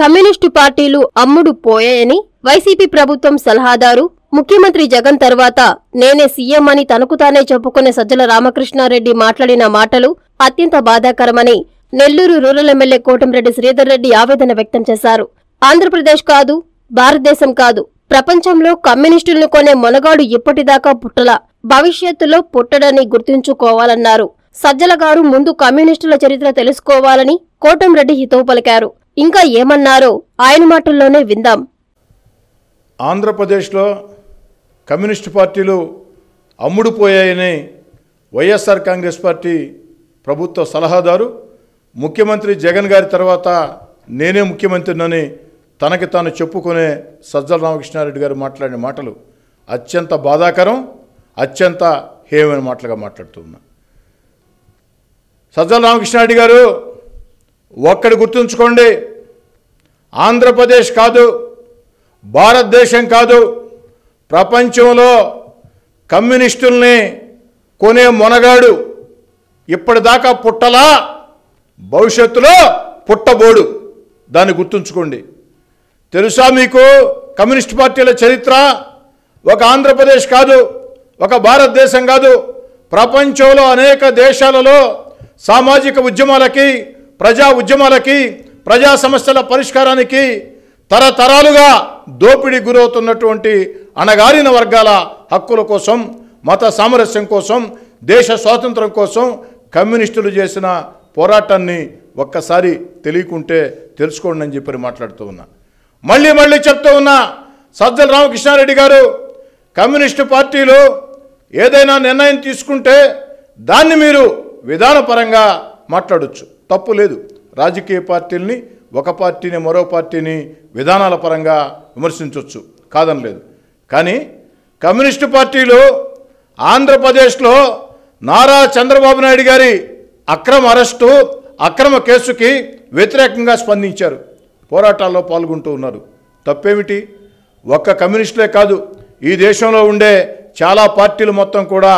communist పార్టీలు అమ్ముడు పోయాయని వైసీపీ ప్రభుత్వం సలహాదారు ముఖ్యమంత్రి జగన్ తర్వాత నేనే సీఎం అని తనకు తానే చెప్పుకునే సజ్జల రామకృష్ణారెడ్డి మాట్లాడిన మాటలు అత్యంత బాధాకరమని నెల్లూరు రూరల్ ఎమ్మెల్యే కోటంరెడ్డి శ్రీధర్ రెడ్డి ఆవేదన వ్యక్తం చేశారు ఆంధ్రప్రదేశ్ కాదు భారతదేశం కాదు ప్రపంచంలో కమ్యూనిస్టులను కొనే మొనగాడు ఇప్పటిదాకా పుట్టల భవిష్యత్తులో పుట్టడని గుర్తుంచుకోవాలన్నారు సజ్జల గారు ముందు కమ్యూనిస్టుల చరిత్ర తెలుసుకోవాలని కోటంరెడ్డి హితవు పలికారు ఇంకా ఏమన్నారో ఆయన మాటల్లోనే విందాం ఆంధ్రప్రదేశ్లో కమ్యూనిస్టు పార్టీలు అమ్ముడుపోయాయని వైఎస్ఆర్ కాంగ్రెస్ పార్టీ ప్రభుత్వ సలహాదారు ముఖ్యమంత్రి జగన్ గారి తర్వాత నేనే ముఖ్యమంత్రినని తనకి తాను చెప్పుకునే సజ్జల రామకృష్ణారెడ్డి గారు మాట్లాడిన మాటలు అత్యంత బాధాకరం అత్యంత హేమైన మాటలుగా మాట్లాడుతున్నా సజ్జల రామకృష్ణారెడ్డి గారు ఒక్కడి గుర్తుంచుకోండి ఆంధ్రప్రదేశ్ కాదు భారతదేశం కాదు ప్రపంచంలో కమ్యూనిస్టుల్ని కొనే మొనగాడు ఇప్పటిదాకా పుట్టలా భవిష్యత్తులో పుట్టబోడు దాన్ని గుర్తుంచుకోండి తెలుసా మీకు కమ్యూనిస్ట్ పార్టీల చరిత్ర ఒక ఆంధ్రప్రదేశ్ కాదు ఒక భారతదేశం కాదు ప్రపంచంలో అనేక దేశాలలో సామాజిక ఉద్యమాలకి ప్రజా ఉద్యమాలకి ప్రజా సమస్యల పరిష్కారానికి తరతరాలుగా దోపిడీ గురవుతున్నటువంటి అణగారిన వర్గాల హక్కుల కోసం మత సామరస్యం కోసం దేశ స్వాతంత్రం కోసం కమ్యూనిస్టులు చేసిన పోరాటాన్ని ఒక్కసారి తెలియకుంటే తెలుసుకోండి అని చెప్పి మాట్లాడుతూ ఉన్నా మళ్ళీ మళ్ళీ చెప్తూ ఉన్నా సజ్జల రామకృష్ణారెడ్డి గారు కమ్యూనిస్టు పార్టీలు ఏదైనా నిర్ణయం తీసుకుంటే దాన్ని మీరు విధానపరంగా మాట్లాడచ్చు తప్పు లేదు రాజకీయ పార్టీలని ఒక పార్టీని మరో పార్టీని విధానాల పరంగా విమర్శించవచ్చు కాదనలేదు కానీ కమ్యూనిస్టు పార్టీలు ఆంధ్రప్రదేశ్లో నారా చంద్రబాబు నాయుడు గారి అక్రమ అరెస్టు అక్రమ కేసుకి వ్యతిరేకంగా స్పందించారు పోరాటాల్లో పాల్గొంటూ ఉన్నారు తప్పేమిటి ఒక్క కమ్యూనిస్టులే కాదు ఈ దేశంలో ఉండే చాలా పార్టీలు మొత్తం కూడా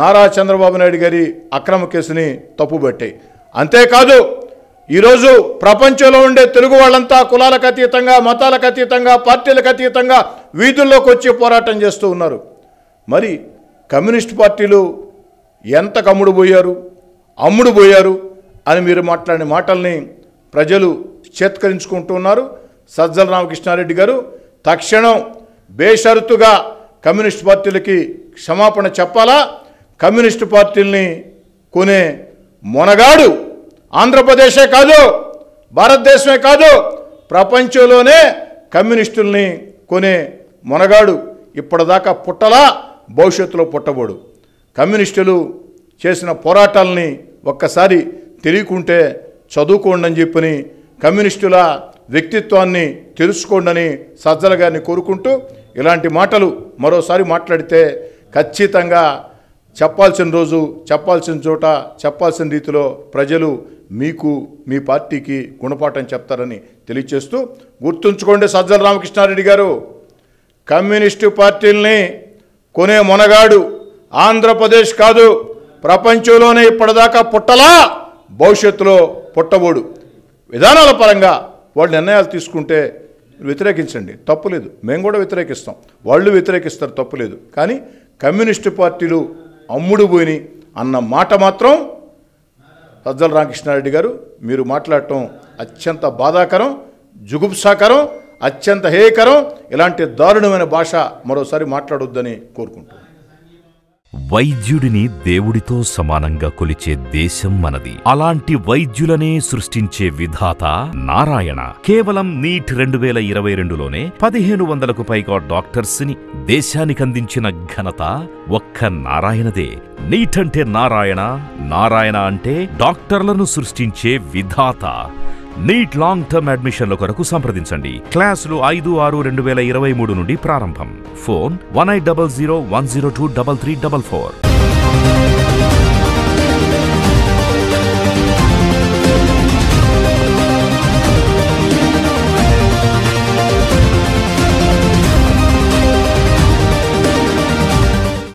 నారా చంద్రబాబు నాయుడు గారి అక్రమ కేసుని తప్పుబట్టాయి అంతేకాదు ఈరోజు ప్రపంచంలో ఉండే తెలుగు వాళ్ళంతా కులాలకు అతీతంగా మతాలకు అతీతంగా పార్టీలకు అతీతంగా వీధుల్లోకి వచ్చి పోరాటం చేస్తూ ఉన్నారు మరి కమ్యూనిస్ట్ పార్టీలు ఎంత కమ్ముడు పోయారు అమ్ముడు పోయారు అని మీరు మాట్లాడిన మాటల్ని ప్రజలు చేత్కరించుకుంటున్నారు సజ్జల రామకృష్ణారెడ్డి గారు తక్షణం బేషరతుగా కమ్యూనిస్ట్ పార్టీలకి క్షమాపణ చెప్పాలా కమ్యూనిస్ట్ పార్టీల్ని కొనే మొనగాడు ఆంధ్రప్రదేశే కాదు భారతదేశమే కాదు ప్రపంచంలోనే కమ్యూనిస్టుల్ని కొనే మొనగాడు ఇప్పటిదాకా పుట్టలా భవిష్యత్తులో పుట్టబోడు కమ్యూనిస్టులు చేసిన పోరాటాలని ఒక్కసారి తెలియకుంటే చదువుకోండి అని చెప్పని కమ్యూనిస్టుల వ్యక్తిత్వాన్ని తెలుసుకోండని సజ్జల గారిని కోరుకుంటూ ఇలాంటి మాటలు మరోసారి మాట్లాడితే ఖచ్చితంగా చెప్పాల్సిన రోజు చెప్పాల్సిన చోట చెప్పాల్సిన రీతిలో ప్రజలు మీకు మీ పార్టీకి గుణపాఠం చెప్తారని తెలియచేస్తూ గుర్తుంచుకోండి సజ్జల రామకృష్ణారెడ్డి గారు కమ్యూనిస్టు పార్టీల్ని కొనే మొనగాడు ఆంధ్రప్రదేశ్ కాదు ప్రపంచంలోనే ఇప్పటిదాకా పుట్టలా భవిష్యత్తులో పుట్టబోడు విధానాల పరంగా వాళ్ళు నిర్ణయాలు తీసుకుంటే వ్యతిరేకించండి తప్పులేదు మేము కూడా వ్యతిరేకిస్తాం వాళ్ళు వ్యతిరేకిస్తారు తప్పులేదు కానీ కమ్యూనిస్టు పార్టీలు అమ్ముడు పోయినాయి అన్న మాట మాత్రం సజ్జల రామకృష్ణారెడ్డి గారు మీరు మాట్లాడటం అత్యంత బాధాకరం జుగుప్సాకరం అత్యంత హేయకరం ఇలాంటి దారుణమైన భాష మరోసారి మాట్లాడొద్దని కోరుకుంటున్నాను వైద్యుడిని దేవుడితో సమానంగా కొలిచే దేశం మనది అలాంటి వైద్యులనే సృష్టించే విధాత నారాయణ కేవలం నీట్ రెండు వేల ఇరవై రెండులోనే పదిహేను వందలకు పైగా డాక్టర్స్ని దేశానికందించిన ఘనత ఒక్క నారాయణదే నీట్ అంటే నారాయణ నారాయణ అంటే డాక్టర్లను సృష్టించే విధాత నీట్ లాంగ్ టర్మ్ అడ్మిషన్ల కొరకు సంప్రదించండి క్లాసులు ఐదు ఆరు రెండు వేల ఇరవై మూడు నుండి ప్రారంభం phone one eight double zero one zero two double three double four